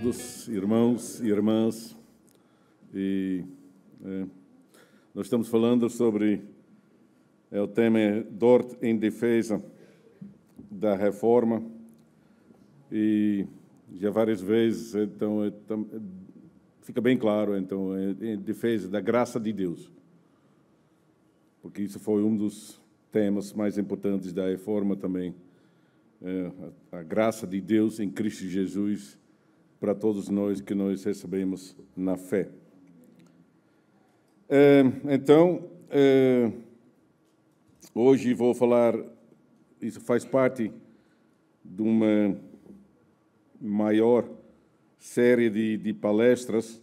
todos, irmãos e irmãs. E é, nós estamos falando sobre é, o tema é Dort em defesa da reforma. E já várias vezes, então, é, é fica bem claro, então, é, em defesa da graça de Deus. Porque isso foi um dos temas mais importantes da reforma também. É, a, a graça de Deus em Cristo Jesus para todos nós que nós recebemos na fé. É, então, é, hoje vou falar, isso faz parte de uma maior série de, de palestras.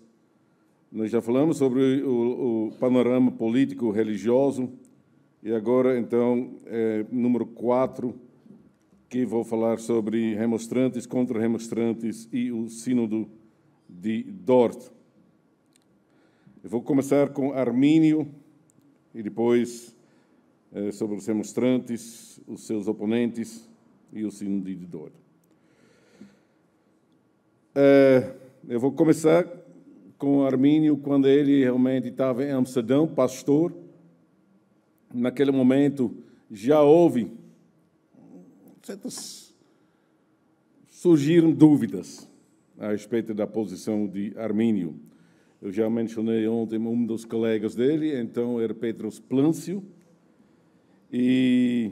Nós já falamos sobre o, o panorama político religioso, e agora, então, é, número 4 que vou falar sobre remonstrantes, contra-remonstrantes e o Sínodo de Dort. Eu vou começar com Armínio e depois eh, sobre os remonstrantes, os seus oponentes e o Sínodo de Dort. Eh, eu vou começar com Armínio quando ele realmente estava em Amsterdã, pastor. Naquele momento já houve surgiram dúvidas a respeito da posição de Armínio. Eu já mencionei ontem um dos colegas dele, então era Petros Plâncio, e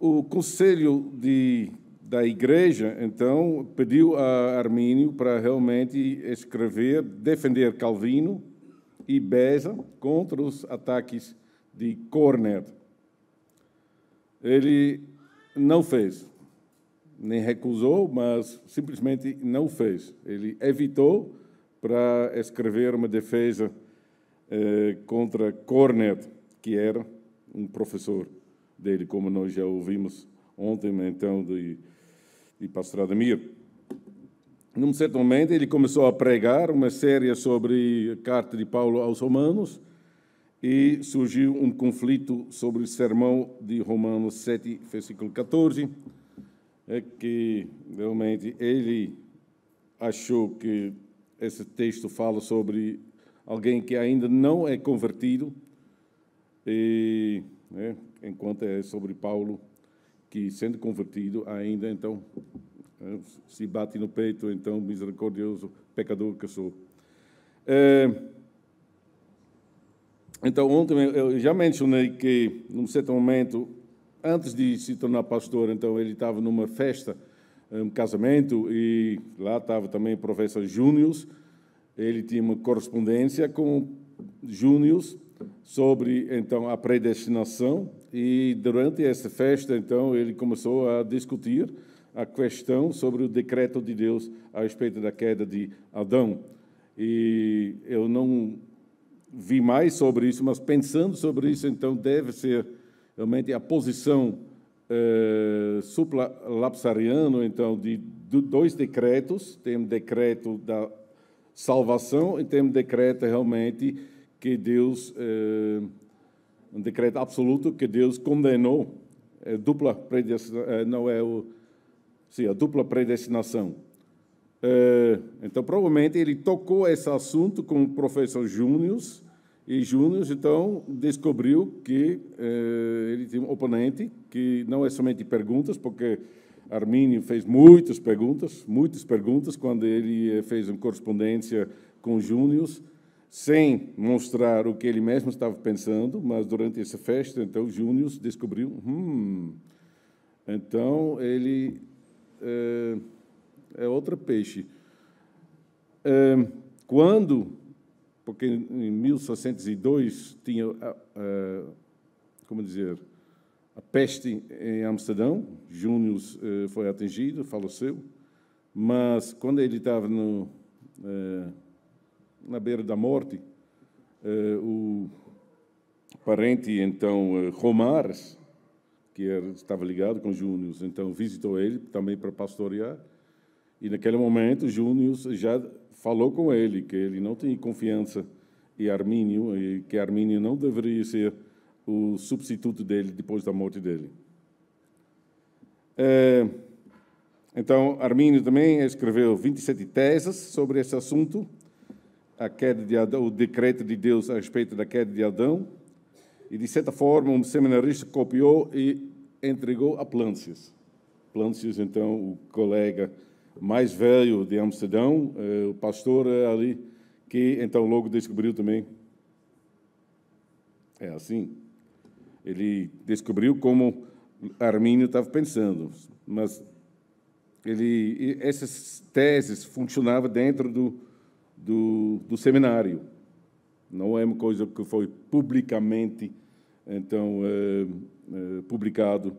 o conselho de, da igreja, então, pediu a Armínio para realmente escrever, defender Calvino e Beza contra os ataques de Cornet. Ele não fez, nem recusou, mas simplesmente não fez. Ele evitou para escrever uma defesa eh, contra Cornet, que era um professor dele, como nós já ouvimos ontem, então, de, de Pastor Ademir. Num certo momento, ele começou a pregar uma série sobre a carta de Paulo aos Romanos, e surgiu um conflito sobre o sermão de Romanos 7, versículo 14, é que realmente ele achou que esse texto fala sobre alguém que ainda não é convertido, e, né, enquanto é sobre Paulo, que sendo convertido ainda, então, né, se bate no peito, então, misericordioso, pecador que sou. É, então, ontem eu já mencionei que, num certo momento, antes de se tornar pastor, então ele estava numa festa, um casamento, e lá estava também o professor Júnior. Ele tinha uma correspondência com Júnior sobre, então, a predestinação. E durante essa festa, então, ele começou a discutir a questão sobre o decreto de Deus a respeito da queda de Adão. E eu não vi mais sobre isso, mas pensando sobre isso, então deve ser realmente a posição eh, supralapsariana, então, de, dois decretos, tem um decreto da salvação e tem um decreto realmente que Deus, eh, um decreto absoluto que Deus condenou, é, dupla predestinação, eh, não é o, sim, a dupla predestinação. Eh, então, provavelmente, ele tocou esse assunto com o professor Júnior, e Júnior, então, descobriu que eh, ele tinha um oponente que não é somente perguntas, porque Arminio fez muitas perguntas, muitas perguntas, quando ele eh, fez uma correspondência com Júnior, sem mostrar o que ele mesmo estava pensando, mas durante essa festa, então, Júnior descobriu, hum, então ele eh, é outro peixe. Eh, quando porque em 1602 tinha, ah, ah, como dizer, a peste em Amsterdão, Június eh, foi atingido, faleceu, mas quando ele estava no, eh, na beira da morte, eh, o parente, então, Romares, que era, estava ligado com Június, então visitou ele também para pastorear, e naquele momento Június já falou com ele que ele não tem confiança em Armínio e que Armínio não deveria ser o substituto dele depois da morte dele. É, então, Armínio também escreveu 27 teses sobre esse assunto, a queda de Adão, o decreto de Deus a respeito da queda de Adão, e de certa forma um seminarista copiou e entregou a Plâncias. Plâncias, então, o colega mais velho de Amsterdão, eh, o pastor ali, que então logo descobriu também. É assim. Ele descobriu como Armínio estava pensando, mas ele essas teses funcionavam dentro do, do, do seminário. Não é uma coisa que foi publicamente então é, é, publicado.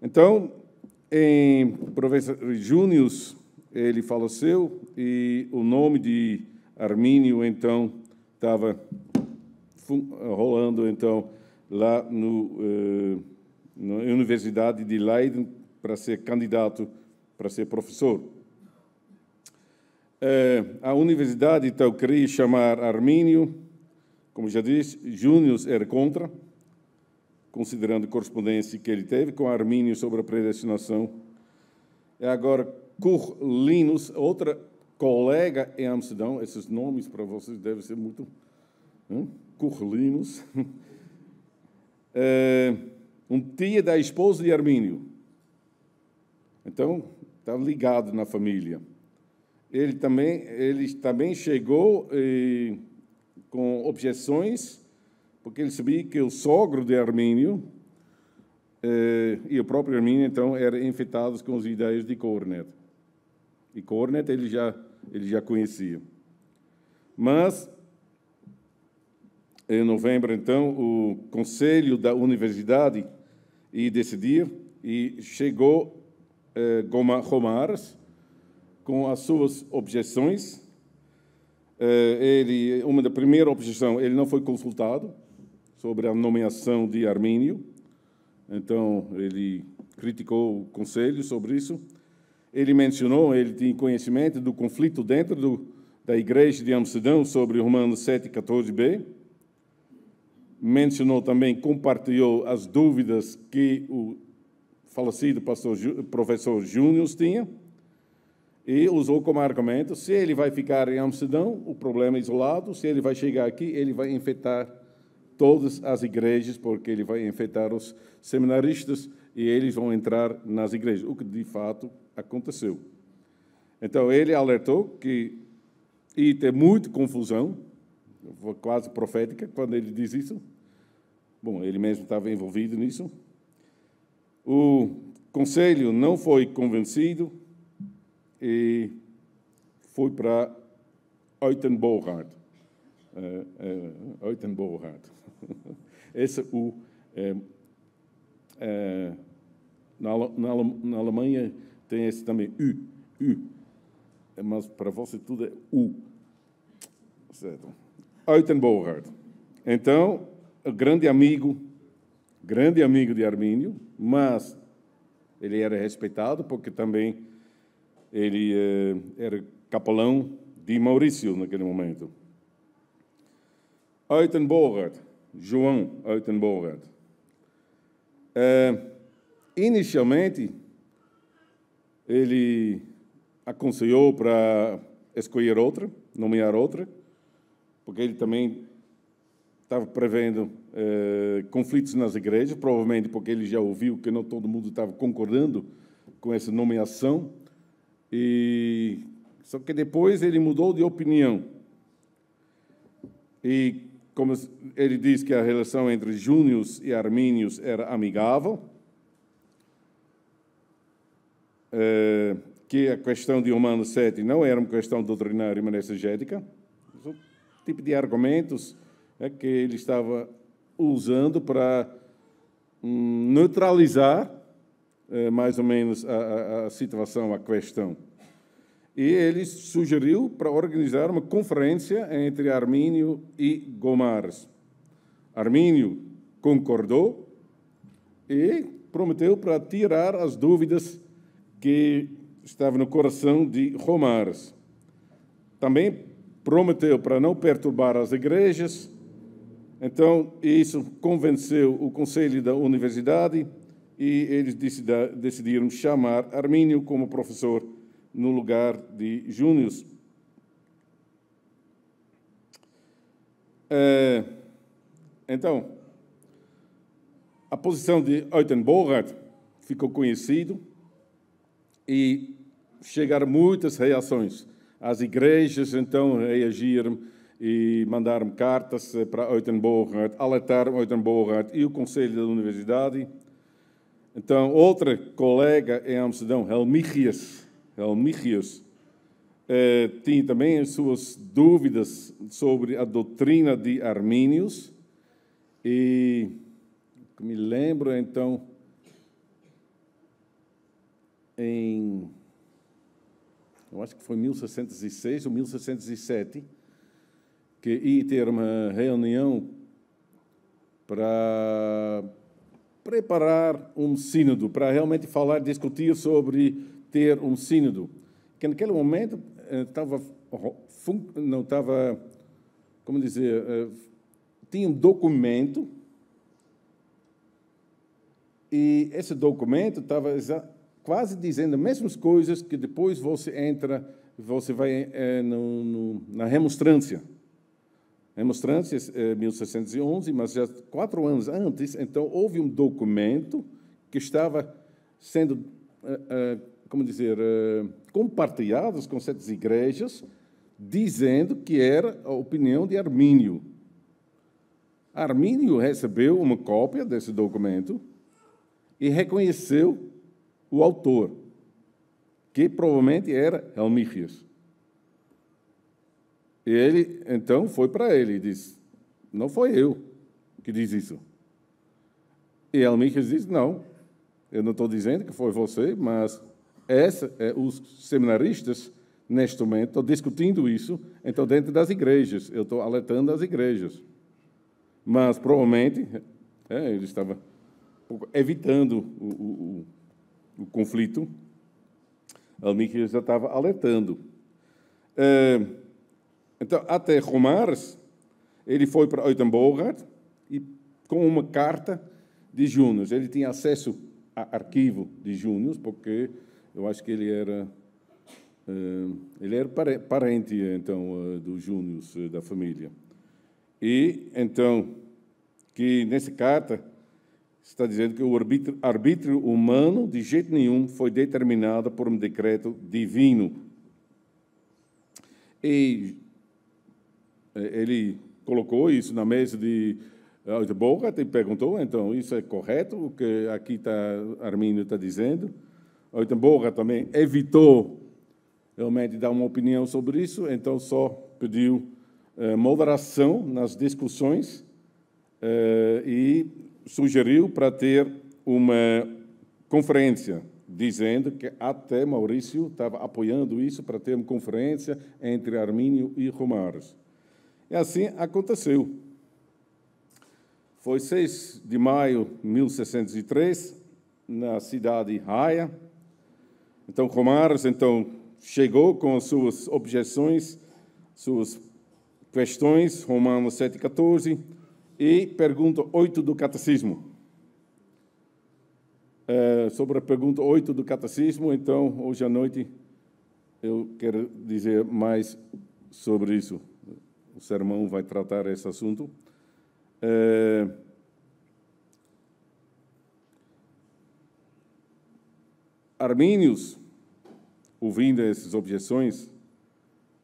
Então em professor ele faleceu e o nome de Armínio, então, estava rolando, então, lá no, eh, na Universidade de Leiden para ser candidato, para ser professor. Eh, a universidade, então, queria chamar Armínio, como já disse, Júnior era contra, considerando correspondência que ele teve com Armínio sobre a predestinação. É agora Curlinus, outra colega em Amsterdão, esses nomes para vocês devem ser muito. Hum? curlinos, É, um tia da esposa de Armínio. Então, está ligado na família. Ele também, ele também chegou eh, com objeções porque ele sabia que o sogro de Armínio eh, e o próprio Armínio, então, eram infectados com as ideias de Cornet. E Cornet ele já, ele já conhecia. Mas, em novembro, então, o Conselho da Universidade ia decidir e chegou eh, com as suas objeções. Eh, ele, uma da primeira objeção, ele não foi consultado, sobre a nomeação de Armínio. Então, ele criticou o conselho sobre isso. Ele mencionou, ele tinha conhecimento do conflito dentro do, da igreja de Amsterdã sobre Romanos 7, 14b. Mencionou também, compartilhou as dúvidas que o falecido pastor, professor Júnior tinha e usou como argumento: se ele vai ficar em Amsterdã, o problema é isolado, se ele vai chegar aqui, ele vai infectar todas as igrejas, porque ele vai infectar os seminaristas e eles vão entrar nas igrejas, o que de fato aconteceu. Então ele alertou que ia ter muita confusão, quase profética, quando ele diz isso. Bom, ele mesmo estava envolvido nisso. O conselho não foi convencido e foi para Oitenbohard. Uitenboog esse Essa é o, na, na, Alemanha tem esse também, U, U. Mas para você tudo é U. Certo? Uitenbogard. Então, grande amigo, grande amigo de Armínio, mas ele era respeitado porque também ele eh, era capelão de Maurício naquele momento uit een João uit een eh, inicialmente, ele aconselhou para escolher outra, nomear outra, porque ele também estava prevendo eh, conflitos nas igrejas, provavelmente porque ele já ouviu que não todo mundo estava concordando com essa nomeação. E só que depois ele mudou de opinião. E como ele diz que a relação entre júnios e armínios era amigável, eh, que a questão de Romano 7 não era uma questão doutrinária, mas exegética, o tipo de argumentos é que ele estava usando para hum, neutralizar eh, mais ou menos a, a, a situação, a questão e ele sugeriu para organizar uma conferência entre Armínio e Gomares. Armínio concordou e prometeu para tirar as dúvidas que estavam no coração de Gomares. Também prometeu para não perturbar as igrejas. Então, isso convenceu o conselho da universidade e eles decidiram chamar Armínio como professor no lugar de Júnior. É, então, a posição de Eutenborat ficou conhecida e chegaram muitas reações. As igrejas, então, reagiram e mandaram cartas para Eutenborat, alertaram Eutenborat e o Conselho da Universidade. Então, outra colega em Amsterdão, Helmichius, Almichias, é é, tinha também as suas dúvidas sobre a doutrina de Armínios, e me lembro então, em. Eu acho que foi 1606 ou 1607, que ia ter uma reunião para preparar um sínodo, para realmente falar, discutir sobre ter um sínodo, que naquele momento estava, eh, não estava, como dizer, eh, tinha um documento, e esse documento estava quase dizendo as mesmas coisas que depois você entra, você vai é, no, no, na remonstrância. Remonstrância, é, 1611, mas já quatro anos antes, então houve um documento que estava sendo é, como dizer, eh, compartilhadas com certas igrejas, dizendo que era a opinião de Armínio. Armínio recebeu uma cópia desse documento e reconheceu o autor, que provavelmente era Helmichius. E ele, então, foi para ele e disse, não foi eu que diz isso. E Helmichius disse, não, eu não estou dizendo que foi você, mas essa, é, os seminaristas, neste momento, estão discutindo isso, então, dentro das igrejas, eu estou alertando as igrejas. Mas, provavelmente, é, ele estava evitando o, o, o, o conflito, Almir Miquel já estava alertando. É, então, até Romares, ele foi para Oitenbogart e com uma carta de Júnior. Ele tinha acesso a arquivo de Júnior, porque eu acho que ele era eh, ele era parente então eh, do Júnior eh, da família. E então que nessa carta está dizendo que o arbítrio, arbítrio humano de jeito nenhum foi determinado por um decreto divino. E ele colocou isso na mesa de Boca e perguntou, então, isso é correto o que aqui está Arminio está dizendo? Oitenborra também evitou realmente dar uma opinião sobre isso, então só pediu eh, moderação nas discussões eh, e sugeriu para ter uma conferência, dizendo que até Maurício estava apoiando isso para ter uma conferência entre Armínio e Romares. E assim aconteceu. Foi 6 de maio de 1603, na cidade de Haia, então Romaros então chegou com suas objeções, suas questões, Romanos 7,14, e pergunta 8 do Catecismo. É, sobre a pergunta 8 do Catecismo, então, hoje à noite, eu quero dizer mais sobre isso. O sermão vai tratar esse assunto. É, Armínios, ouvindo essas objeções,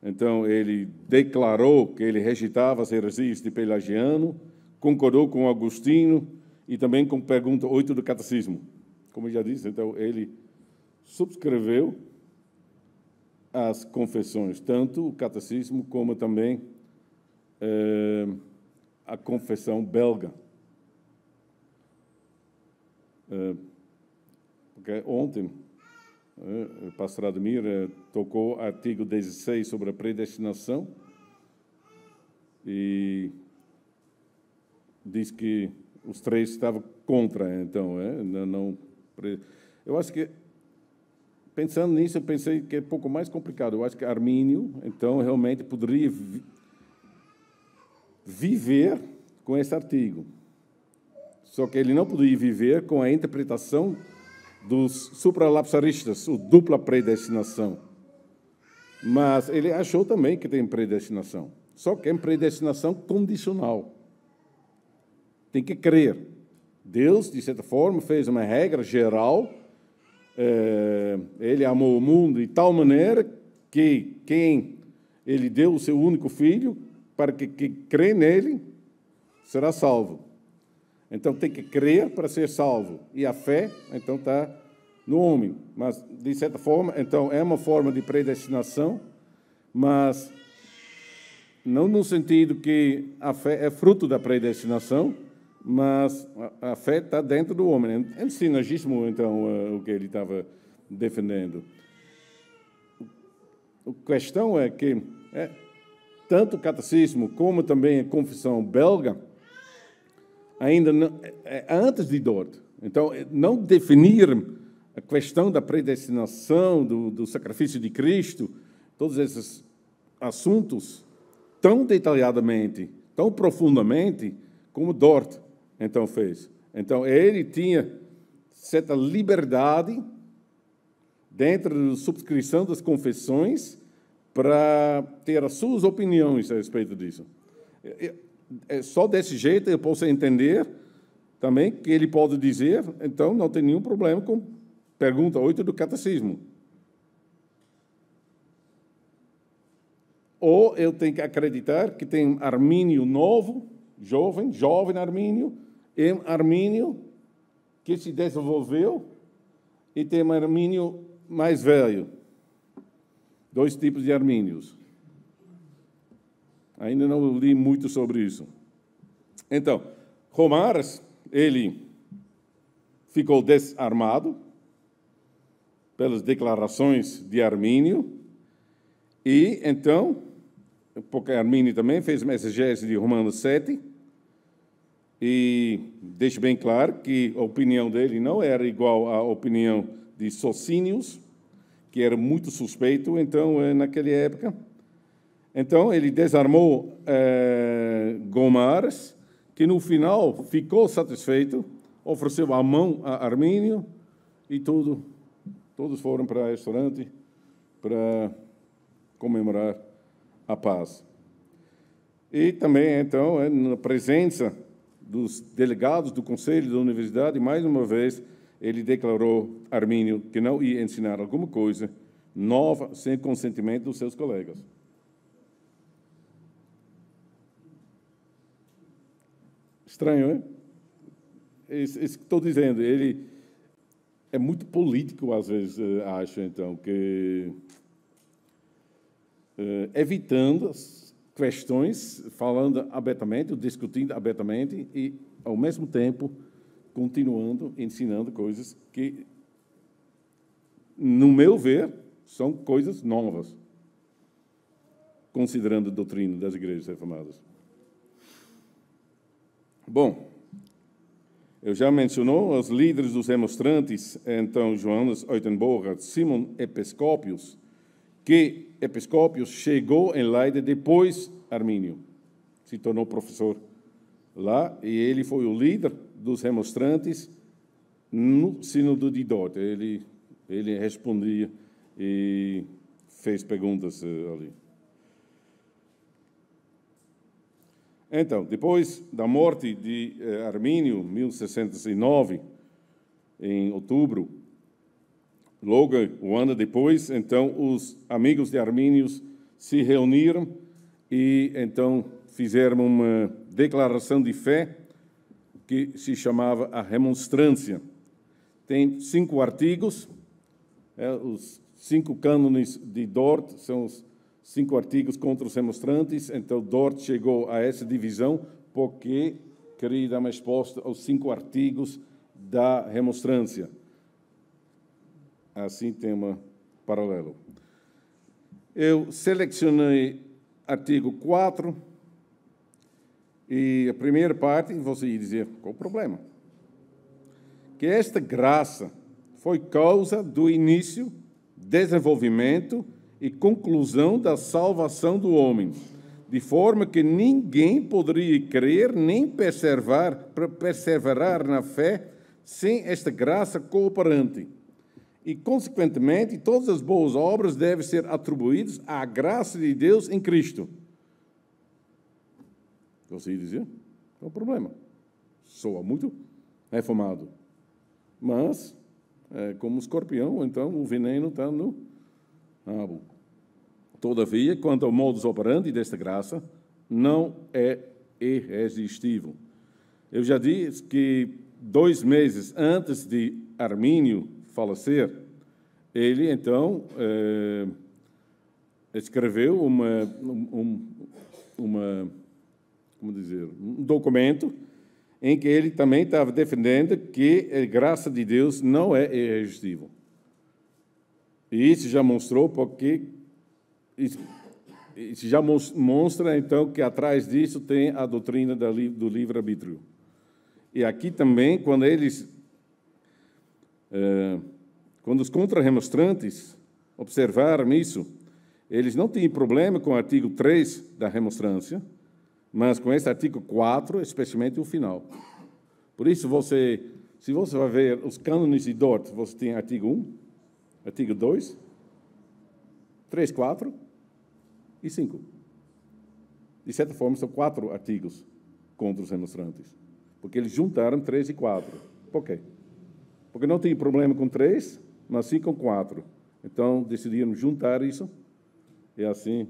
então ele declarou que ele rejeitava as heresias de Pelagiano, concordou com Agostinho e também com pergunta 8 do Catecismo. Como eu já disse, então ele subscreveu as confessões, tanto o Catecismo como também eh, a confissão belga. Eh, porque ontem é, o pastor Admir é, tocou artigo 16 sobre a predestinação e disse que os três estavam contra, então, é, não, Eu acho que pensando nisso, eu pensei que é um pouco mais complicado. Eu acho que Armínio, então, realmente poderia vi viver com esse artigo. Só que ele não poderia viver com a interpretação dos supralapsaristas, o dupla predestinação. Mas ele achou também que tem predestinação. Só que é predestinação condicional. Tem que crer. Deus, de certa forma, fez uma regra geral. Eh, ele amou o mundo de tal maneira que quem ele deu o seu único filho, para que, que crê nele, será salvo. Então tem que crer para ser salvo. E a fé, então, está no homem. Mas, de certa forma, então, é uma forma de predestinação, mas não no sentido que a fé é fruto da predestinação, mas a, fé está dentro do homem. É um sinagismo, então, eh, o que ele estava defendendo. A questão é que é, tanto o catecismo como também a confissão belga ainda não, é, é antes de Dort, Então, é, não definir a questão da predestinação, do, do sacrifício de Cristo, todos esses assuntos tão detalhadamente, tão profundamente, como Dort então fez. Então, ele tinha certa liberdade dentro da subscrição das confissões para ter as suas opiniões a respeito disso. É só desse jeito eu posso entender também que ele pode dizer, então não tem nenhum problema com pergunta 8 do catecismo. Ou eu tenho que acreditar que tem Armínio novo, jovem, jovem Armínio, e Armínio que se desenvolveu, e tem um Armínio mais velho. Dois tipos de Armínios. Ainda não li muito sobre isso. Então, Romaras, ele ficou desarmado pelas declarações de Armínio, e então, porque Armínio também fez uma exegese de Romanos 7, e deixa bem claro que a opinião dele não era igual à opinião de Socínios, que era muito suspeito, então, eh, naquela época. Então, ele desarmou eh, Gomares, que no final ficou satisfeito, ofereceu a mão a Armínio e tudo. Todos foram para o restaurante para comemorar a paz. E também, então, é na presença dos delegados do Conselho da Universidade, mais uma vez, ele declarou Armínio que não ia ensinar alguma coisa nova sem consentimento dos seus colegas. Estranho, é. Isso, isso que estou dizendo, ele é muito político, às vezes, eh, acho, então, que. Eh, evitando as questões, falando abertamente, discutindo abertamente e, ao mesmo tempo, continuando ensinando coisas que, no meu ver, são coisas novas, considerando a doutrina das igrejas reformadas. Bom, eu já mencionou os líderes dos remonstrantes, então Johannes Uytenbogaert, Simon Episcopius, que Episcopius chegou em Leiden depois Armínio, se tornou professor lá, e ele foi o líder dos remonstrantes no Sínodo de Dort. Ele, ele respondia e fez perguntas eh, ali. Então, depois da morte de eh, Armínio, 1609, em outubro, logo um ano depois, então os amigos de Armínios se reuniram e então fizeram uma declaração de fé que se chamava a Remonstrância. Tem cinco artigos, é, os cinco cânones de Dort são os cinco artigos contra os remonstrantes, Então, Dort chegou a essa divisão porque queria dar uma resposta aos cinco artigos da remonstrância. Assim tem um paralelo. Eu selecionei artigo 4 e a primeira parte, você ia dizer, qual o problema? Que esta graça foi causa do início, desenvolvimento e conclusão da salvação do homem, de forma que ninguém poderia crer nem perseverar, perseverar na fé sem esta graça cooperante. E, consequentemente, todas as boas obras devem ser atribuídas à graça de Deus em Cristo. Você dizer, É o problema. Soa muito reformado. Mas, é como escorpião, então o veneno está no Todavia, quanto ao modus operandi desta graça, não é irresistível. Eu já disse que dois meses antes de Armínio falecer, ele então eh, escreveu uma, um, uma, como dizer, um documento em que ele também estava defendendo que a graça de Deus não é irresistível. E isso já mostrou porque isso, já mostra então que atrás disso tem a doutrina do livre arbítrio. E aqui também quando eles é, quando os contrarremonstrantes observaram isso, eles não tinham problema com o artigo 3 da remonstrância, mas com esse artigo 4, especialmente o final. Por isso, você, se você vai ver os cânones de Dort, você tem artigo 1, Artigo 2, 3, 4 e 5. De certa forma, são quatro artigos contra os remonstrantes, porque eles juntaram 3 e 4. Por quê? Porque não tem problema com 3, mas sim com 4. Então, decidiram juntar isso e, assim,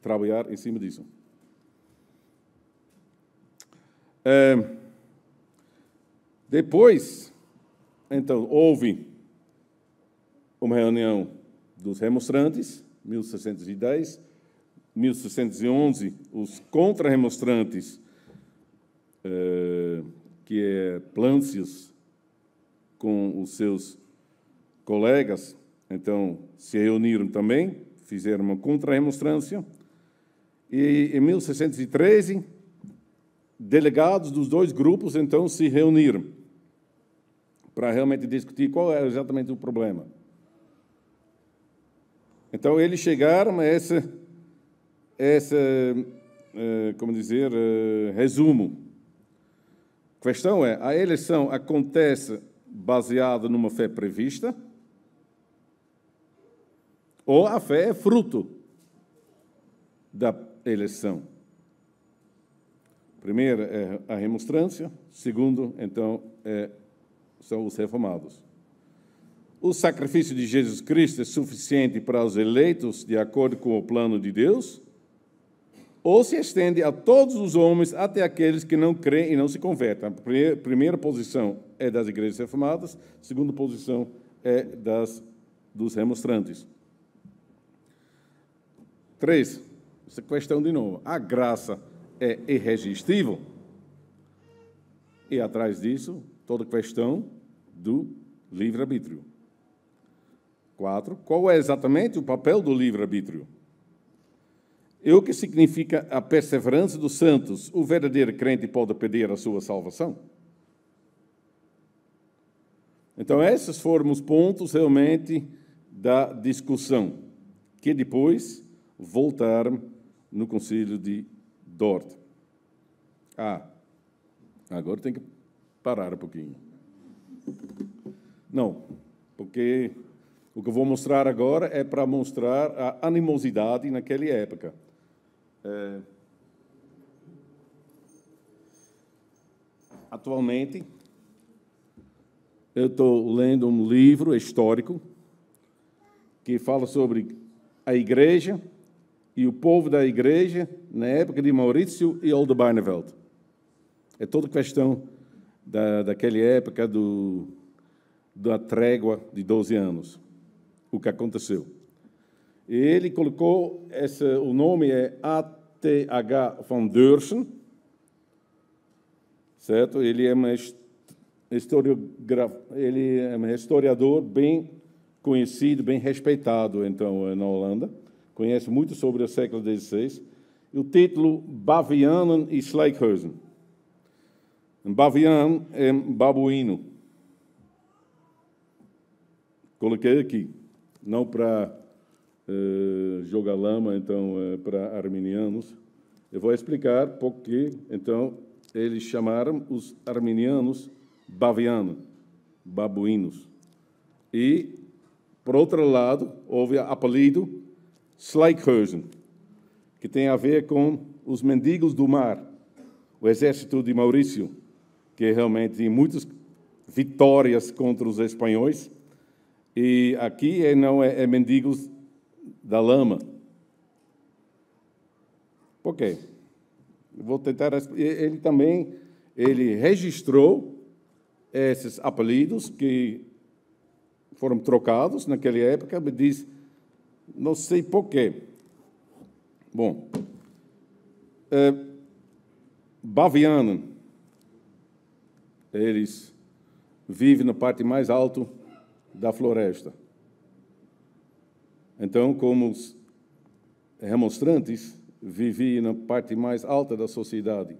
trabalhar em cima disso. É, depois, então, houve uma reunião dos remonstrantes, 1610, 1611, os contra-remonstrantes, eh, que é Plâncius com os seus colegas, então se reuniram também, fizeram uma contra-remonstrância, e em 1613, delegados dos dois grupos então se reuniram para realmente discutir qual era exatamente o problema. Então eles chegaram a essa, essa eh, como dizer, eh, resumo. A questão é: a eleição acontece baseada numa fé prevista ou a fé é fruto da eleição? Primeiro é a remonstrância, segundo, então, é, são os reformados. O sacrifício de Jesus Cristo é suficiente para os eleitos, de acordo com o plano de Deus? Ou se estende a todos os homens, até aqueles que não creem e não se convertem? A primeira, posição é das igrejas reformadas, a segunda posição é das, dos remonstrantes. Três, essa questão de novo. A graça é irresistível? E atrás disso, toda questão do livre-arbítrio. 4, qual é exatamente o papel do livre-arbítrio? E é o que significa a perseverança dos santos? O verdadeiro crente pode pedir a sua salvação? Então, esses foram os pontos realmente da discussão, que depois voltaram no concílio de Dort. Ah, agora tem que parar um pouquinho. Não, porque o que eu vou mostrar agora é para mostrar a animosidade naquela época. É... Atualmente, eu estou lendo um livro histórico que fala sobre a igreja e o povo da igreja na época de Maurício e Oldenbarneveld. É toda questão da, daquela época do, da trégua de 12 anos o que aconteceu. E ele colocou, esse, o nome é A.T.H. van Deursen, certo? Ele é, uma ele é um historiador bem conhecido, bem respeitado, então, eh, na Holanda. Conhece muito sobre o século XVI. O título Bavianen e Schleichhausen. Bavian é babuíno. Coloquei aqui não para eh, jogar lama, então, eh, para arminianos. Eu vou explicar porque, então, eles chamaram os arminianos bavianos, babuínos. E, por outro lado, houve o apelido Sleikhösen, que tem a ver com os mendigos do mar, o exército de Maurício, que realmente tem muitas vitórias contra os espanhóis, e aqui é, não é, é mendigos da lama. Por quê? Vou tentar. Ele também ele registrou esses apelidos que foram trocados naquela época. Me diz, não sei por quê. Bom, é, Baviano, eles vivem no parte mais alto da floresta. Então, como os remonstrantes, viviam na parte mais alta da sociedade.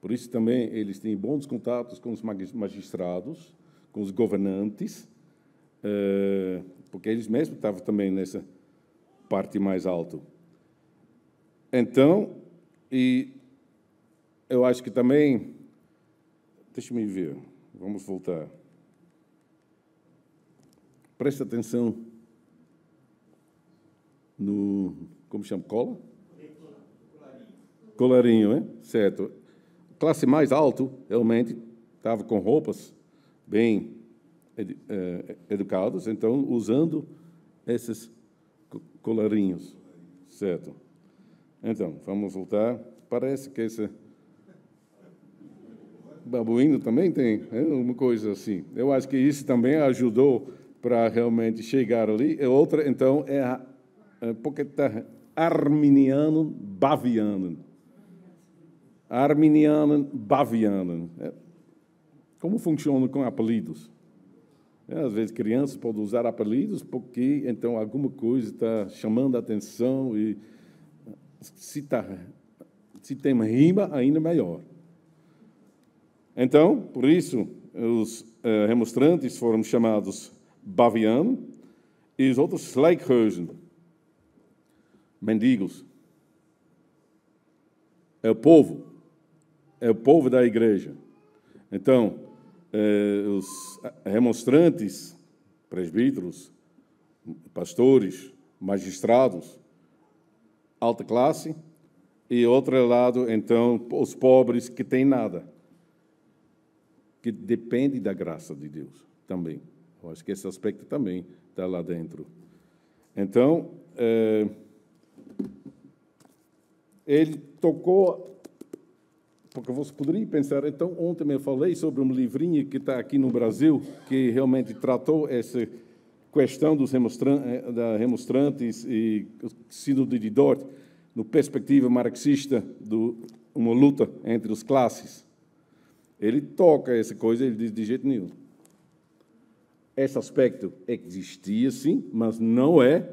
Por isso também eles tinham bons contatos com os magistrados, com os governantes, eh, porque eles mesmos estavam também nessa parte mais alta. Então, e eu acho que também, deixa-me ver, vamos voltar. Preste atenção no. Como chama? Cola? Colarinho. Colarinho, Certo. Classe mais alto, realmente, estava com roupas bem eh, educadas, então, usando esses colarinhos. Certo. Então, vamos voltar. Parece que esse babuíno também tem né? uma coisa assim. Eu acho que isso também ajudou para realmente chegar ali. Outra, então, é, a, é porque tá arminiano-baviano. Arminiano-baviano. É. Como funciona com apelidos? É, às vezes crianças podem usar apelidos porque então alguma coisa está chamando a atenção e se, tá, se tem rima, ainda melhor. Então, por isso, os eh, remonstrantes foram chamados e os outros slijkheuzen, mendigos. É o povo, é o povo da igreja. Então, eh, os remonstrantes, presbíteros, pastores, magistrados, alta classe, e outro lado, então, os pobres que têm nada, que depende da graça de Deus também. Eu acho que esse aspecto também está lá dentro. Então, é, ele tocou, porque você poderia pensar, então, ontem eu falei sobre um livrinho que está aqui no Brasil, que realmente tratou essa questão dos remonstrantes, eh, da remonstrantes e sínodo de Dort, no perspectiva marxista de uma luta entre as classes. Ele toca essa coisa, ele diz de jeito nenhum. Esse aspecto existia, sim, mas não é,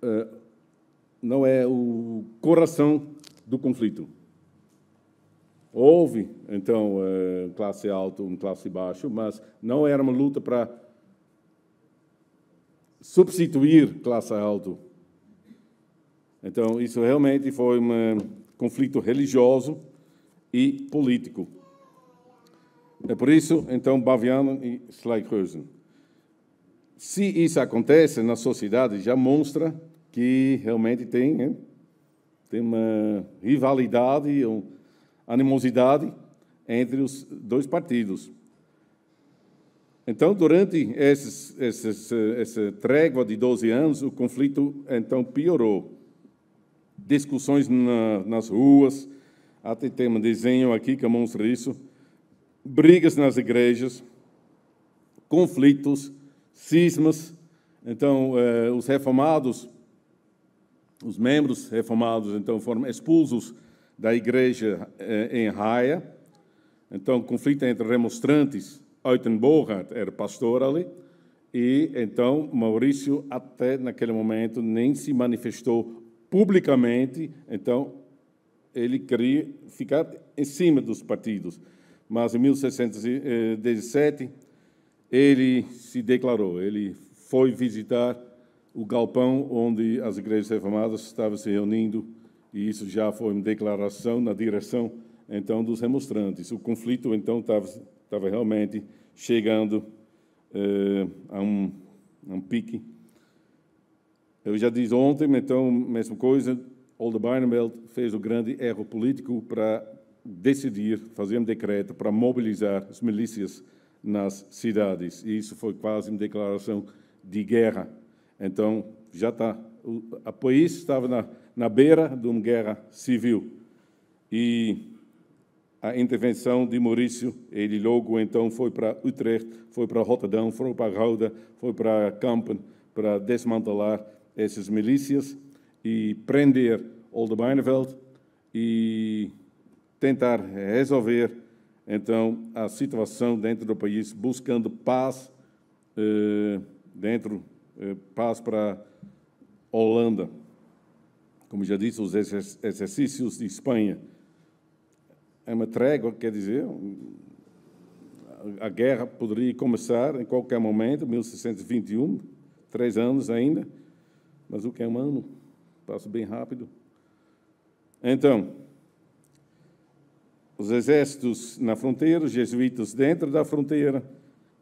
eh, não é o coração do conflito. Houve, então, eh, classe alta, um classe baixa, mas não era uma luta para substituir classe alta. Então, isso realmente foi um conflito religioso e político. É por isso, então, Baviano e Schleichhausen. Se isso acontece na sociedade, já mostra que realmente tem, hein? tem uma rivalidade, uma animosidade entre os dois partidos. Então, durante esses, esses, essa trégua de 12 anos, o conflito então piorou. Discussões na, nas ruas, até tem um desenho aqui que mostra isso brigas nas igrejas, conflitos, cismas. Então, eh, os reformados, os membros reformados, então foram expulsos da igreja eh, em Haia. Então, conflito entre remonstrantes. Uitenbogart era pastor ali. E então Maurício até naquele momento nem se manifestou publicamente. Então ele queria ficar em cima dos partidos mas em 1617 ele se declarou, ele foi visitar o galpão onde as igrejas reformadas estavam se reunindo, e isso já foi uma declaração na direção então dos remonstrantes. O conflito então estava, estava realmente chegando eh, a, um, um pique. Eu já disse ontem, então, mesma coisa, Oldenbarnevelt fez o grande erro político para decidir fazer um decreto para mobilizar as milícias nas cidades. E isso foi quase uma declaração de guerra. Então, já está. O país estava na, na beira de uma guerra civil. E a intervenção de Maurício, ele logo então foi para Utrecht, foi para Rotterdam, foi para Gouda, foi para Kampen, para desmantelar essas milícias e prender Oldenbarneveld e tentar eh, resolver, então, a situação dentro do país, buscando paz eh, dentro, eh, paz para Holanda. Como já disse, os exercícios de Espanha. É uma trégua, quer dizer, a guerra poderia começar em qualquer momento, 1621, três anos ainda, mas o que é um ano passa bem rápido. Então, os exércitos na fronteira, jesuítas dentro da fronteira,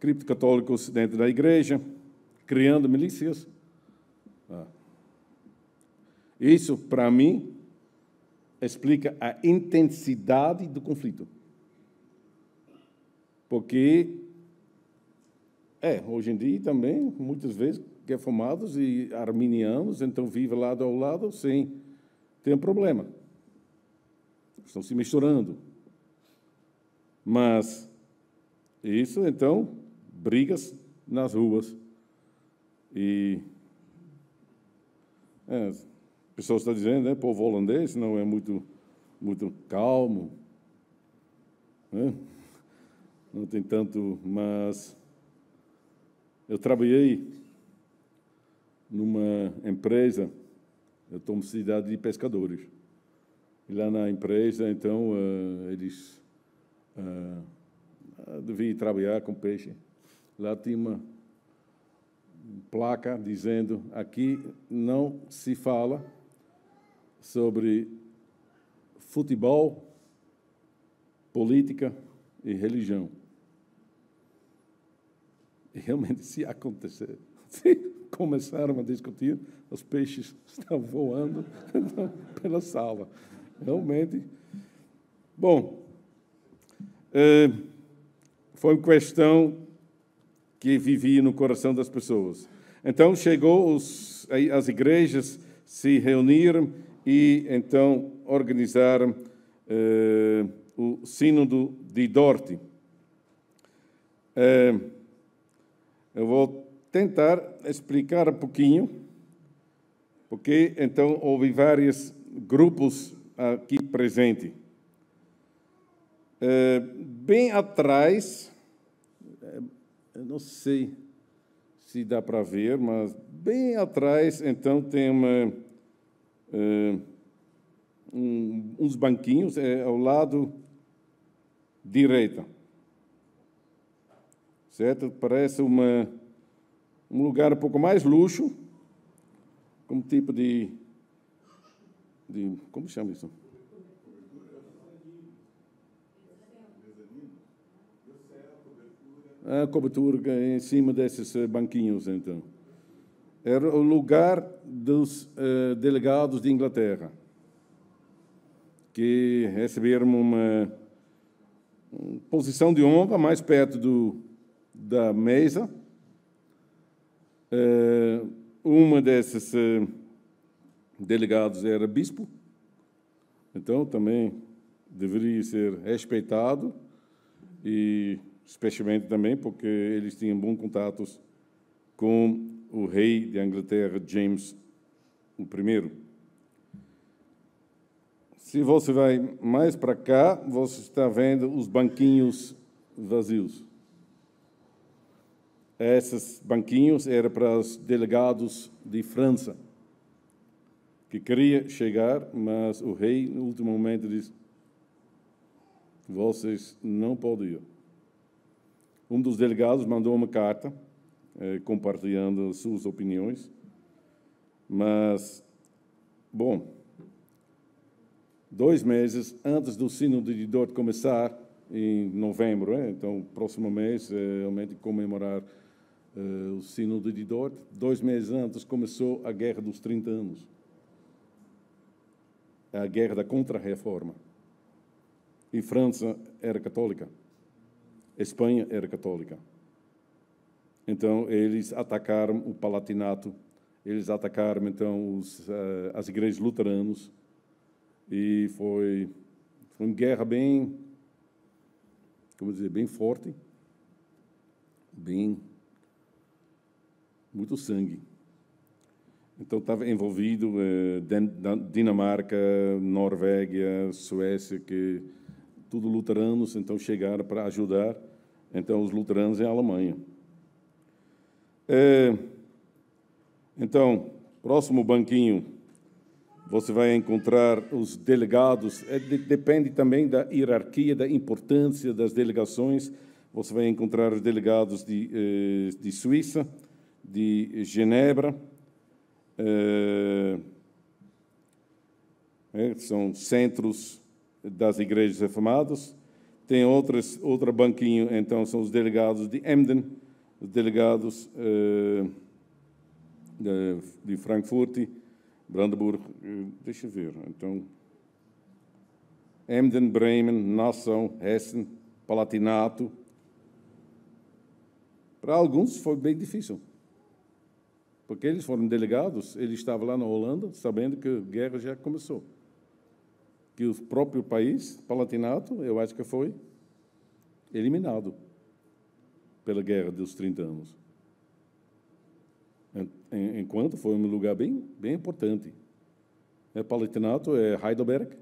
criptocatólicos dentro da igreja, criando milícias. Ah. Isso, para mim, explica a intensidade do conflito. Porque, é, hoje em dia também, muitas vezes, reformados é e arminianos, então vivem lado ao lado, sim, tem um problema. Estão se misturando. Mas isso, então, brigas nas ruas. E é, as pessoas está dizendo, né, povo holandês não é muito, muito calmo, né? não tem tanto, mas eu trabalhei numa empresa, eu tomo cidade de pescadores. E lá na empresa, então, eh, eles Uh, devia trabalhar com peixe. Lá tinha uma placa dizendo: aqui não se fala sobre futebol, política e religião. E realmente, se acontecer, se começaram a discutir, os peixes estavam voando pela sala. Realmente. Bom, eh, foi uma questão que vivia no coração das pessoas. Então chegou os, as igrejas se reuniram e então organizaram eh, o sínodo de Dorte. Eh, eu vou tentar explicar um pouquinho, porque então houve vários grupos aqui presentes é, bem atrás, eh, eu não sei se dá para ver, mas bem atrás, então, tem uma, é, um, uns banquinhos é, ao lado direito. Certo? Parece uma, um lugar um pouco mais luxo, como tipo de, de como chama isso? a cobertura em cima desses eh, banquinhos, então. Era o lugar dos uh, delegados de Inglaterra, que receberam uma posição de honra mais perto do, da mesa. Uh, uma desses uh, delegados era bispo, então também deveria ser respeitado e especialmente também porque eles tinham bons contatos com o rei de Inglaterra, James I. Se você vai mais para cá, você está vendo os banquinhos vazios. Esses banquinhos eram para os delegados de França, que queria chegar, mas o rei, no último momento, disse: vocês não podem ir. Um dos delegados mandou uma carta eh, compartilhando suas opiniões, mas, bom, dois meses antes do sino de Dort começar, em novembro, eh, então, próximo mês, eh, realmente comemorar eh, o sino de Dort, dois meses antes começou a Guerra dos 30 Anos a guerra da contra-reforma. E França era católica. Espanha era católica. Então, eles atacaram o Palatinato, eles atacaram, então, os, eh, as igrejas luteranas, e foi, foi uma guerra bem, como dizer, bem forte, bem, muito sangue. Então, estava envolvido eh, Dinamarca, Noruega, Suécia, que tudo luteranos, então chegaram para ajudar então os luteranos em Alemanha. É, então, próximo banquinho, você vai encontrar os delegados. É, de, depende também da hierarquia, da importância das delegações. Você vai encontrar os delegados de, eh, de Suíça, de Genebra. Eh, é, são centros das igrejas reformadas. Tem outras, outro banquinho, então, são os delegados de Emden, os delegados eh, de, eh, de Frankfurt, Brandenburg, eh, deixa eu ver, então, Emden, Bremen, Nassau, Hessen, Palatinato. Para alguns foi bem difícil, porque eles foram delegados, ele estava lá na Holanda, sabendo que a guerra já começou que o próprio país, Palatinato, eu acho que foi eliminado pela Guerra dos 30 Anos. Enquanto foi um lugar bem, bem importante. É, Palatinato é Heidelberg,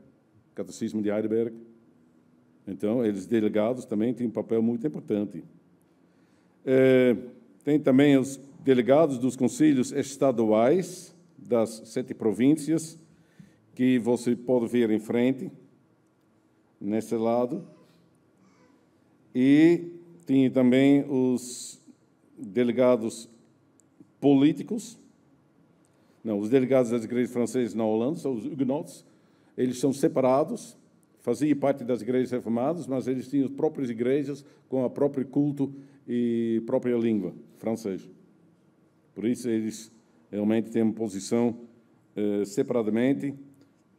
Catecismo de Heidelberg. Então, eles delegados também têm um papel muito importante. É, tem também os delegados dos conselhos estaduais das sete províncias, que você pode ver em frente, nesse lado. E tinha também os delegados políticos, não, os delegados das igrejas francesas na Holanda, são os huguenots, eles são separados, faziam parte das igrejas reformadas, mas eles tinham as próprias igrejas com o próprio culto e própria língua francesa. Por isso, eles realmente têm uma posição eh, separadamente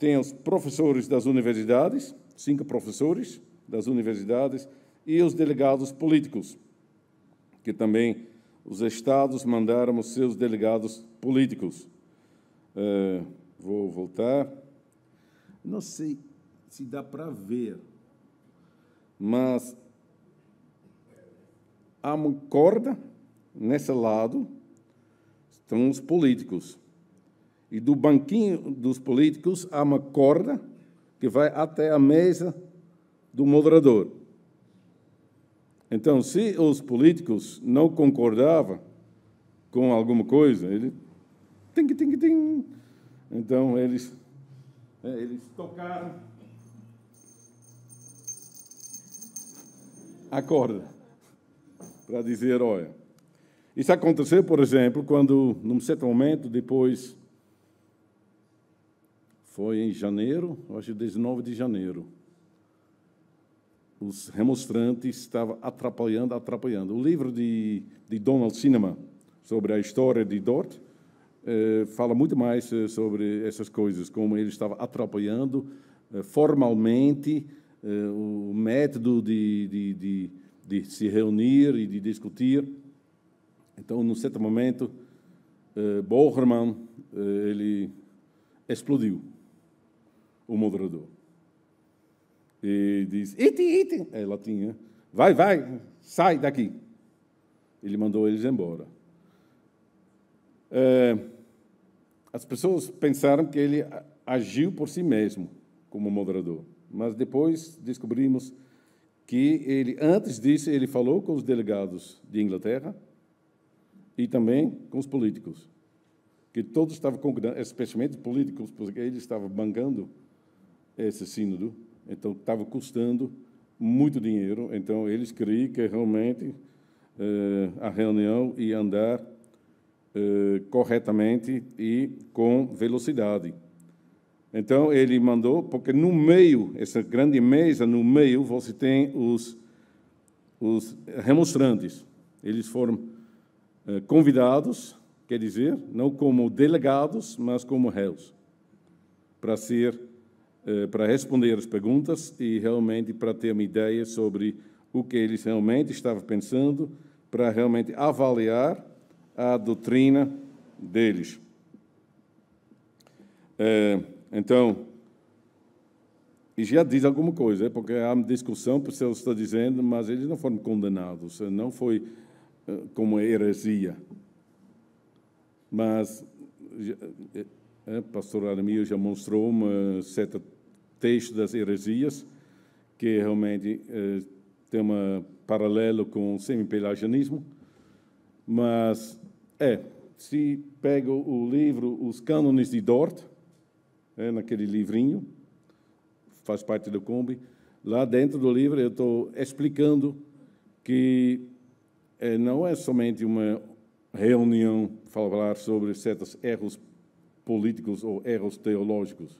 tem os professores das universidades, cinco professores das universidades, e os delegados políticos, que também os estados mandaram os seus delegados políticos. Uh, vou voltar. Não sei se dá para ver, mas há uma corda nesse lado, estão os políticos. E do banquinho dos políticos há uma corda que vai até a mesa do moderador. Então, se os políticos não concordavam com alguma coisa, ele ting ting ting. Então eles é, eles tocaram a corda para dizer, olha, isso aconteceu, por exemplo, quando num certo momento depois foi em janeiro, acho que 19 de janeiro. Os remonstrantes estavam atrapalhando, atrapalhando. O livro de, de Donald Cinema sobre a história de Dort eh, fala muito mais eh, sobre essas coisas, como ele estava atrapalhando eh, formalmente eh, o método de, de, de, de, se reunir e de discutir. Então, num certo momento, eh, eh ele explodiu o moderador. E diz Item, item. É tinha Vai, vai, sai daqui. Ele mandou eles embora. É, as pessoas pensaram que ele agiu por si mesmo como moderador, mas depois descobrimos que ele, antes disso, ele falou com os delegados de Inglaterra e também com os políticos, que todos estavam concordando, especialmente políticos, porque ele estava bancando esse sínodo, então estava custando muito dinheiro, então eles creem que realmente eh, a reunião ia andar eh, corretamente e com velocidade. Então ele mandou, porque no meio, essa grande mesa, no meio você tem os, os remonstrantes. Eles foram eh, convidados, quer dizer, não como delegados, mas como réus, para ser eh, para responder as perguntas e realmente para ter uma ideia sobre o que eles realmente estavam pensando, para realmente avaliar a doutrina deles. É, então, e já diz alguma coisa, é porque há uma discussão, o pessoal está dizendo, mas eles não foram condenados, não foi eh, como heresia. Mas a pastora Arminio já mostrou uma certa texto das heresias, que realmente eh, tem um paralelo com o semi-pelagianismo, mas é, se pega o livro Os Cânones de Dort, é, naquele livrinho, faz parte do combi lá dentro do livro eu estou explicando que é, não é somente uma reunião falar sobre certos erros políticos ou erros teológicos,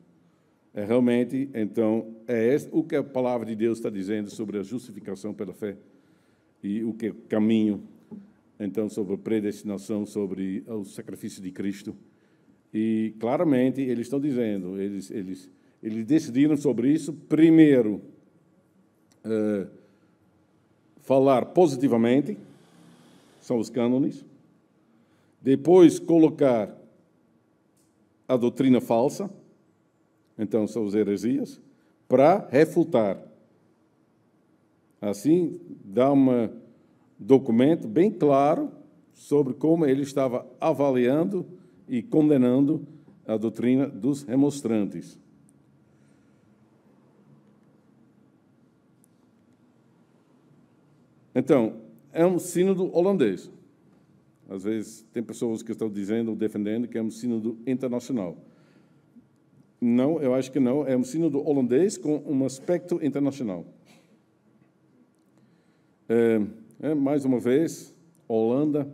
é realmente, então, é o que a palavra de Deus está dizendo sobre a justificação pela fé e o que é caminho, então, sobre a predestinação, sobre o sacrifício de Cristo. E claramente eles estão dizendo, eles, eles, eles decidiram sobre isso, primeiro, é, falar positivamente, são os cânones, depois colocar a doutrina falsa, então são as heresias, para refutar. Assim, dá um documento bem claro sobre como ele estava avaliando e condenando a doutrina dos remonstrantes. Então, é um sínodo holandês. Às vezes, tem pessoas que estão dizendo ou defendendo que é um sínodo internacional. Não, eu acho que não. É um sínodo holandês com um aspecto internacional. É, é, mais uma vez, Holanda,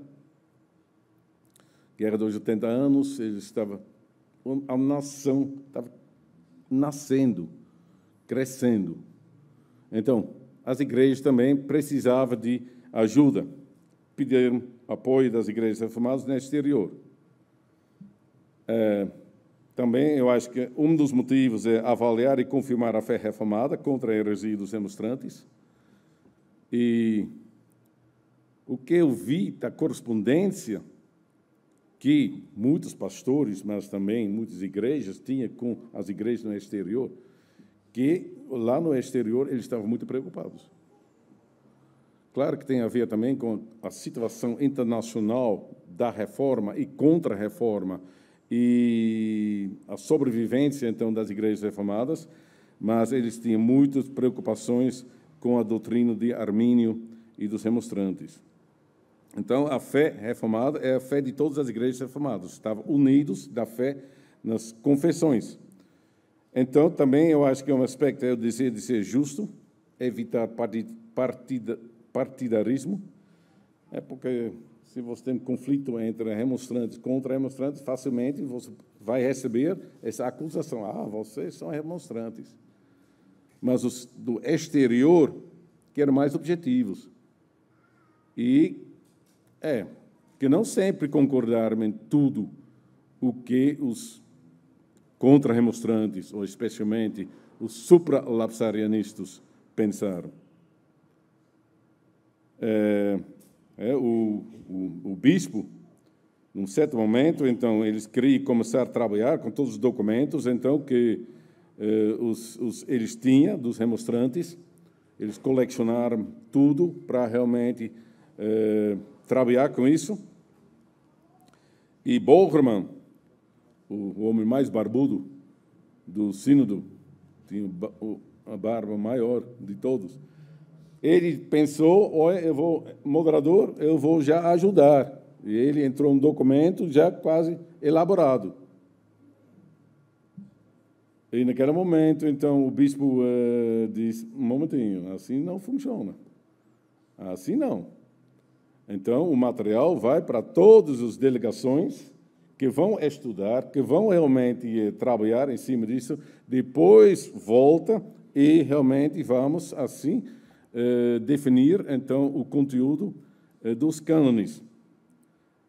guerra dos 80 anos, ele estava a nação estava nascendo, crescendo. Então, as igrejas também precisavam de ajuda, pediram apoio das igrejas reformadas no exterior. É, também eu acho que um dos motivos é avaliar e confirmar a fé reformada contra a heresia dos demonstrantes. E o que eu vi da correspondência que muitos pastores, mas também muitas igrejas tinham com as igrejas no exterior, que lá no exterior eles estavam muito preocupados. Claro que tem a ver também com a situação internacional da reforma e contra-reforma e a sobrevivência, então, das igrejas reformadas, mas eles tinham muitas preocupações com a doutrina de Armínio e dos remonstrantes. Então, a fé reformada é a fé de todas as igrejas reformadas, estavam unidos da fé nas confessões. Então, também eu acho que é um aspecto, eu dizer, de ser justo, evitar partida, partidarismo, é porque se você tem um conflito entre remonstrantes contra remonstrantes, facilmente você vai receber essa acusação. Ah, vocês são remonstrantes. Mas os do exterior querem mais objetivos. E é que não sempre concordaram em tudo o que os contra-remonstrantes, ou especialmente os supralapsarianistas, pensaram. É, é, o, o, o bispo, num certo momento, então, eles queriam começar a trabalhar com todos os documentos, então, que eh, os, os, eles tinham dos remonstrantes, eles colecionaram tudo para realmente eh, trabalhar com isso. E Borgman, o, o, homem mais barbudo do sínodo, tinha o, a barba maior de todos, ele pensou, olha, eu vou, moderador, eu vou já ajudar. E ele entrou um documento já quase elaborado. E naquele momento, então, o bispo uh, disse, um momentinho, assim não funciona. Assim não. Então, o material vai para todas as delegações que vão estudar, que vão realmente eh, trabalhar em cima disso, depois volta e realmente vamos assim eh, definir, então, o conteúdo eh, dos cânones.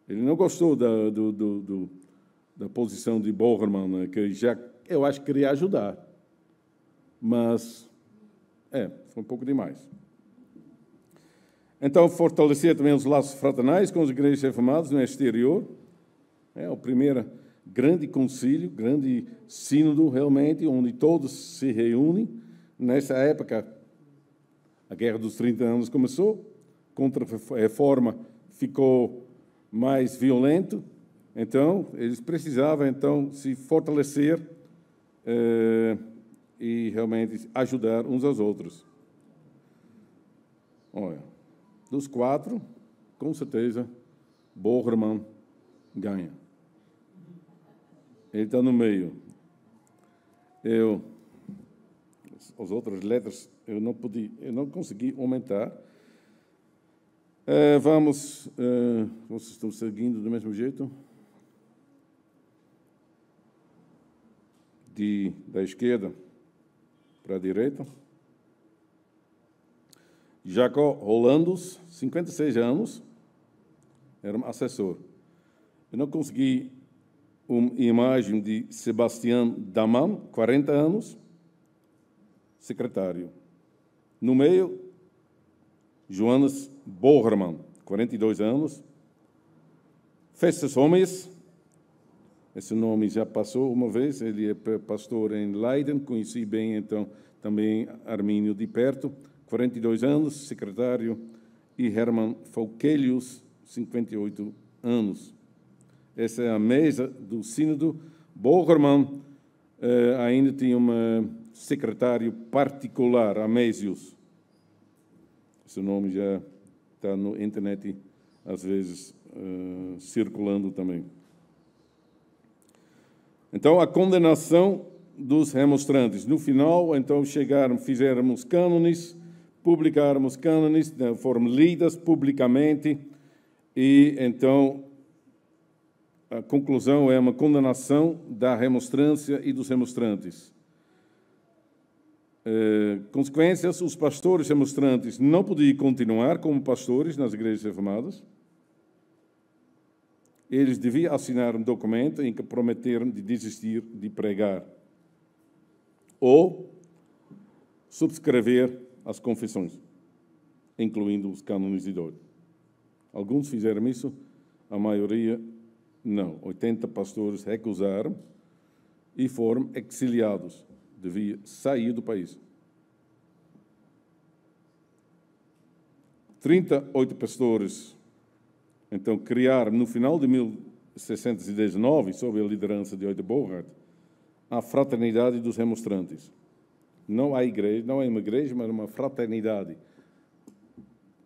Ele não gostou da, do, do, do, da posição de Bormann, né, que já, eu acho, que queria ajudar. Mas, é, foi um pouco demais. Então, fortalecer também os laços fraternais com as igrejas reformadas no exterior. É o primeiro grande concílio, grande sínodo, realmente, onde todos se reúnem. Nessa época, a Guerra dos 30 Anos começou, contra a reforma ficou mais violento, então eles precisavam então se fortalecer eh, e realmente ajudar uns aos outros. Olha, dos quatro, com certeza, Bohrman ganha. Ele está no meio. Eu, as outras letras eu não, podia, eu não consegui aumentar. É, vamos, é, vocês estão seguindo do mesmo jeito? De, da esquerda para a direita. Jacó Rolandos, 56 anos, era um assessor. Eu não consegui uma imagem de Sebastião Daman, 40 anos, secretário. No meio, Johannes Bohrmann, 42 anos. Festas Homens, esse nome já passou uma vez, ele é pastor em Leiden, conheci bem então também Armínio de perto, 42 anos, secretário, e Hermann Falkelius, 58 anos. Essa é a mesa do sínodo. Bogerman eh, ainda tinha uma secretário particular, Amésios. Esse nome já está no internet, às vezes, uh, circulando também. Então, a condenação dos remonstrantes. No final, então, chegaram, fizermos cânones, publicarmos cânones, né, foram lidas publicamente, e então a conclusão é uma condenação da remonstrância e dos remonstrantes. Eh, consequências, os pastores demonstrantes não podiam continuar como pastores nas igrejas reformadas. Eles deviam assinar um documento em que prometeram de desistir de pregar ou subscrever as confissões, incluindo os cânones de dor. Alguns fizeram isso, a maioria não. 80 pastores recusaram e foram exiliados devia sair do país. 38 pastores, então, criaram no final de 1619, sob a liderança de Oedeborgard, a Fraternidade dos Remonstrantes. Não há igreja, não é uma igreja, mas uma fraternidade.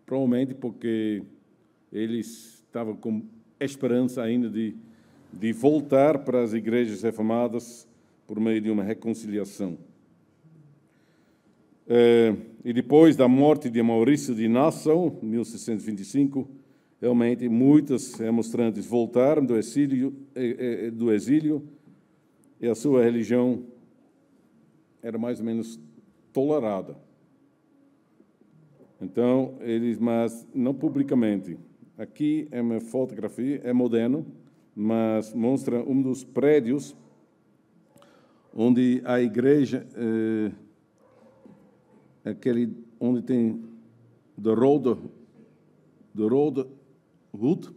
Provavelmente porque eles estavam com esperança ainda de, de voltar para as igrejas reformadas por meio de uma reconciliação. É, e depois da morte de Maurício de Nassau, em 1625, realmente muitos remonstrantes voltaram do exílio, é, é, do exílio e a sua religião era mais ou menos tolerada. Então, eles, mas não publicamente. Aqui é uma fotografia, é moderno, mas mostra um dos prédios onde a igreja, é, aquele onde tem The Road, The Road Route,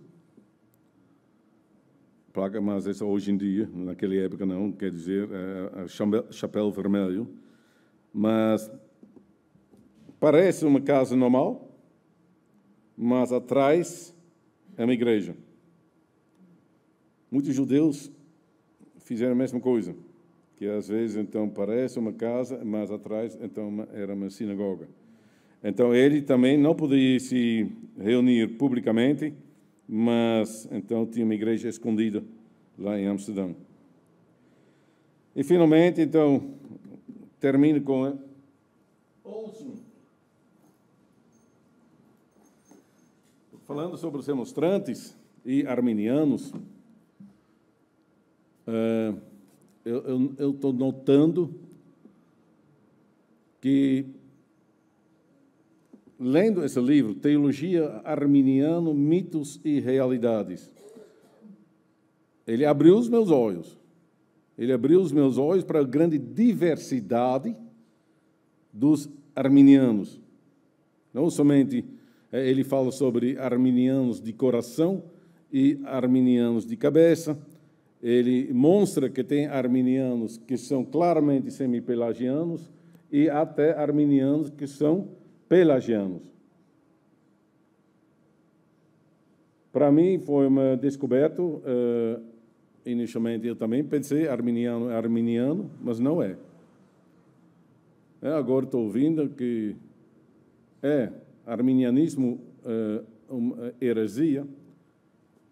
placa, mas essa hoje em dia, naquela época não, quer dizer, é, é chapéu vermelho, mas parece uma casa normal, mas atrás é uma igreja. Muitos judeus fizeram a mesma coisa que às vezes então parece uma casa, mas atrás então era uma sinagoga. Então ele também não podia se reunir publicamente, mas então tinha uma igreja escondida lá em Amsterdã. E finalmente, então, termino com Olson. Falando sobre os remonstrantes e arminianos, uh, eu estou notando que, lendo esse livro, Teologia Arminiano, Mitos e Realidades, ele abriu os meus olhos. Ele abriu os meus olhos para a grande diversidade dos arminianos. Não somente eh, ele fala sobre arminianos de coração e arminianos de cabeça, ele mostra que tem arminianos que são claramente semi-pelagianos e até arminianos que são pelagianos. Para mim foi uma descoberta. Uh, inicialmente eu também pensei arminiano é arminiano, mas não é. é agora estou ouvindo que é arminianismo uh, uma heresia.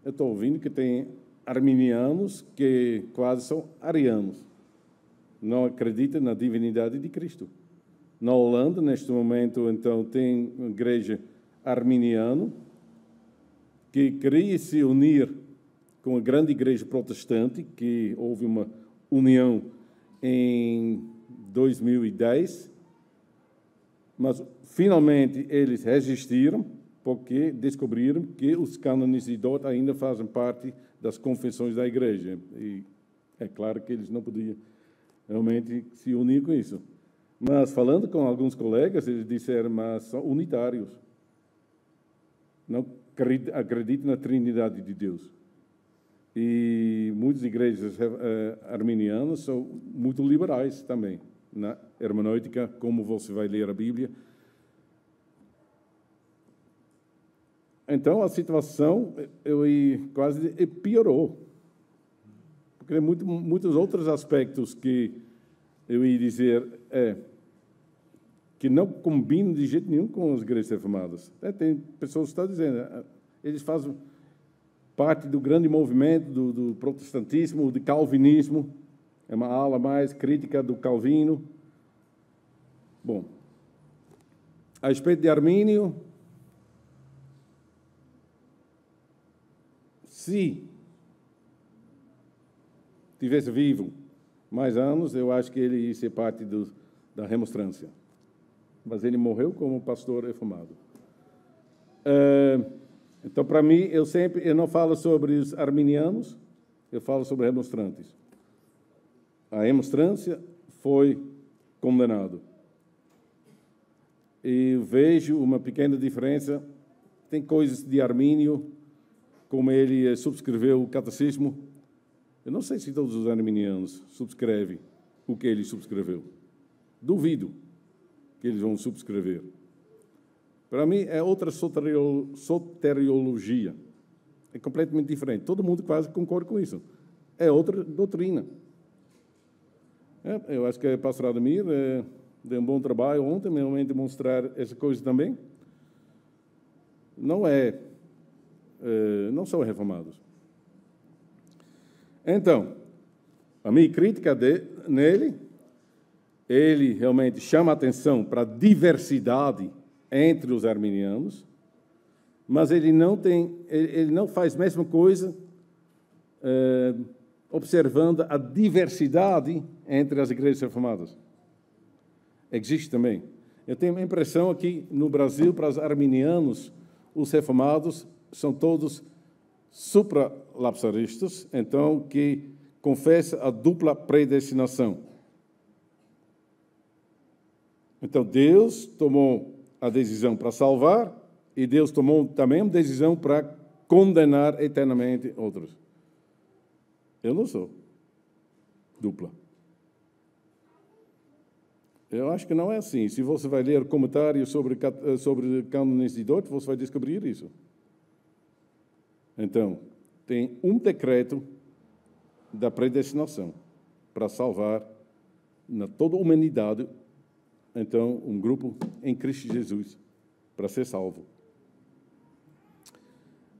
Eu estou ouvindo que tem arminianos que quase são arianos. Não acreditam na divindade de Cristo. Na Holanda, neste momento, então, tem uma igreja arminiana que queria se unir com a grande igreja protestante, que houve uma união em 2010, mas finalmente eles resistiram porque descobriram que os cânones de ainda fazem parte das confissões da igreja. E é claro que eles não podiam realmente se unir com isso. Mas falando com alguns colegas, eles disseram, mas são unitários. Não acreditam na trindade de Deus. E muitas igrejas eh, arminianas são muito liberais também na né? hermenêutica, como você vai ler a Bíblia, Então a situação eu, quase piorou. Porque muito, muitos outros aspectos que eu ia dizer é, que não combinam de jeito nenhum com as igrejas reformadas. É, tem pessoas que estão dizendo, é, eles fazem parte do grande movimento do, do protestantismo, do calvinismo, é uma ala mais crítica do Calvino. Bom, a respeito de Armínio, se tivesse vivo mais anos, eu acho que ele ia ser parte do, da remonstrância. Mas ele morreu como pastor reformado. então, para mim, eu sempre eu não falo sobre os arminianos, eu falo sobre remonstrantes. A remonstrância foi condenado. E vejo uma pequena diferença. Tem coisas de Armínio como ele eh, subscreveu o catecismo, eu não sei se todos os arminianos subscrevem o que ele subscreveu. Duvido que eles vão subscrever. Para mim, é outra soteriologia. É completamente diferente. Todo mundo quase concorda com isso. É outra doutrina. É, eu acho que a pastora Ademir é, eh, deu um bom trabalho ontem, realmente demonstrar essa coisa também. Não é eh, não são reformados. Então, a minha crítica de, nele, ele realmente chama atenção para a diversidade entre os arminianos, mas ele não tem, ele, não faz a mesma coisa eh, observando a diversidade entre as igrejas reformadas. Existe também. Eu tenho a impressão aqui no Brasil para os arminianos, os reformados são todos supralapsaristas, então, que confessa a dupla predestinação. Então, Deus tomou a decisão para salvar e Deus tomou também a decisão para condenar eternamente outros. Eu não sou dupla. Eu acho que não é assim. Se você vai ler comentários sobre, sobre Cânone de Dort, você vai descobrir isso. Então, tem um decreto da predestinação para salvar na toda a humanidade, então, um grupo em Cristo Jesus para ser salvo.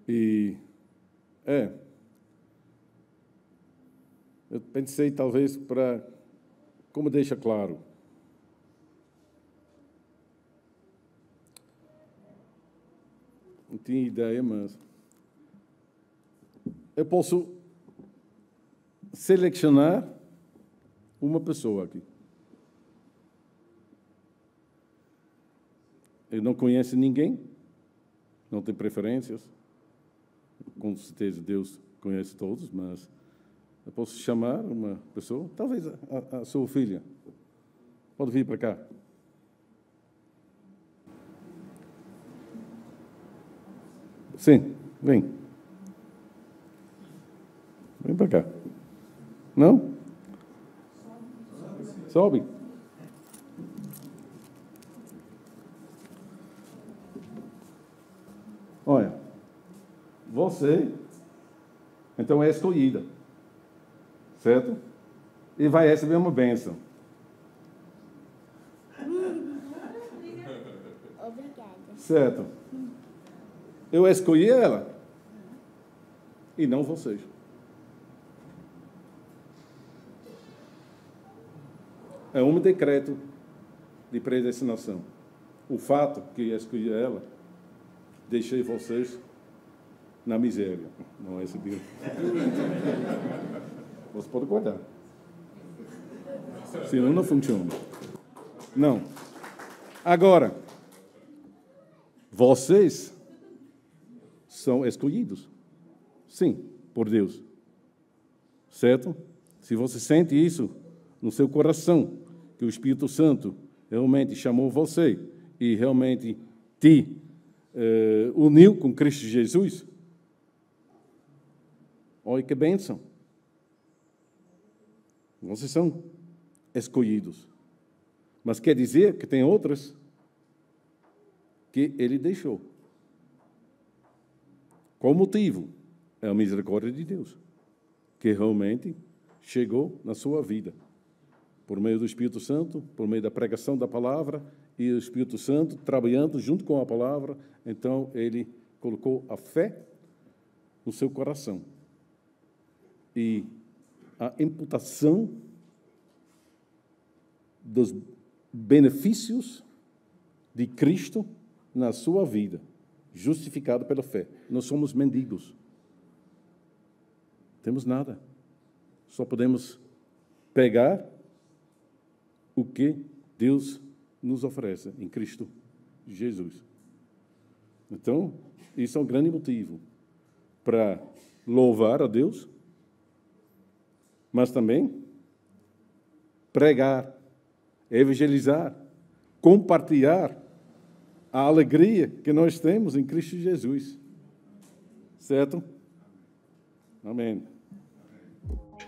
E é. Eu pensei talvez para como deixa claro. Não tinha ideia, mas eu posso selecionar uma pessoa aqui. Ele não conhece ninguém, não tem preferências. Com certeza Deus conhece todos, mas eu posso chamar uma pessoa, talvez a, a, a sua filha. Pode vir para cá. Sim, vem. Vem para cá. Não? Sobe. Olha, você então é escolhida, certo? E vai receber uma bênção. Certo. Eu escolhi ela e não vocês. é um decreto de predestinação. O fato que escolhi ela, deixei vocês na miséria. Não é esse Deus. Você pode guardar. Senão não funciona. Não. Agora, vocês são escolhidos. Sim, por Deus. Certo? Se você sente isso no seu coração, que o Espírito Santo realmente chamou você e realmente te eh, uniu com Cristo Jesus, olha que bênção. Vocês são escolhidos. Mas quer dizer que tem outras que ele deixou. Qual o motivo? É a misericórdia de Deus, que realmente chegou na sua vida por meio do Espírito Santo, por meio da pregação da palavra e o Espírito Santo trabalhando junto com a palavra, então ele colocou a fé no seu coração. E a imputação dos benefícios de Cristo na sua vida, justificado pela fé. Nós somos mendigos. Não temos nada. Só podemos pegar o que Deus nos oferece em Cristo Jesus. Então, isso é um grande motivo para louvar a Deus, mas também pregar, evangelizar, compartilhar a alegria que nós temos em Cristo Jesus. Certo? Amém.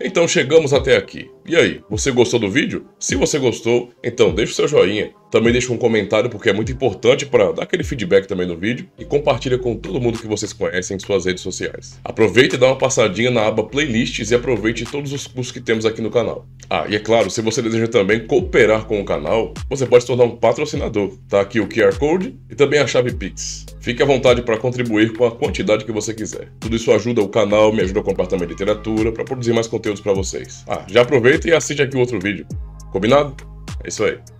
Então chegamos até aqui. E aí, você gostou do vídeo? Se você gostou, então deixa o seu joinha. Também deixa um comentário porque é muito importante para dar aquele feedback também no vídeo e compartilha com todo mundo que vocês conhecem em suas redes sociais. Aproveita e dá uma passadinha na aba playlists e aproveite todos os cursos que temos aqui no canal. Ah, e é claro, se você deseja também cooperar com o canal, você pode se tornar um patrocinador. Tá aqui o QR Code e também a chave Pix. Fique à vontade para contribuir com a quantidade que você quiser. Tudo isso ajuda o canal, me ajuda a compartilhar literatura para produzir mais conteúdos para vocês. Ah, já aproveita aproveita e assiste aqui o outro vídeo. Combinado? É isso aí.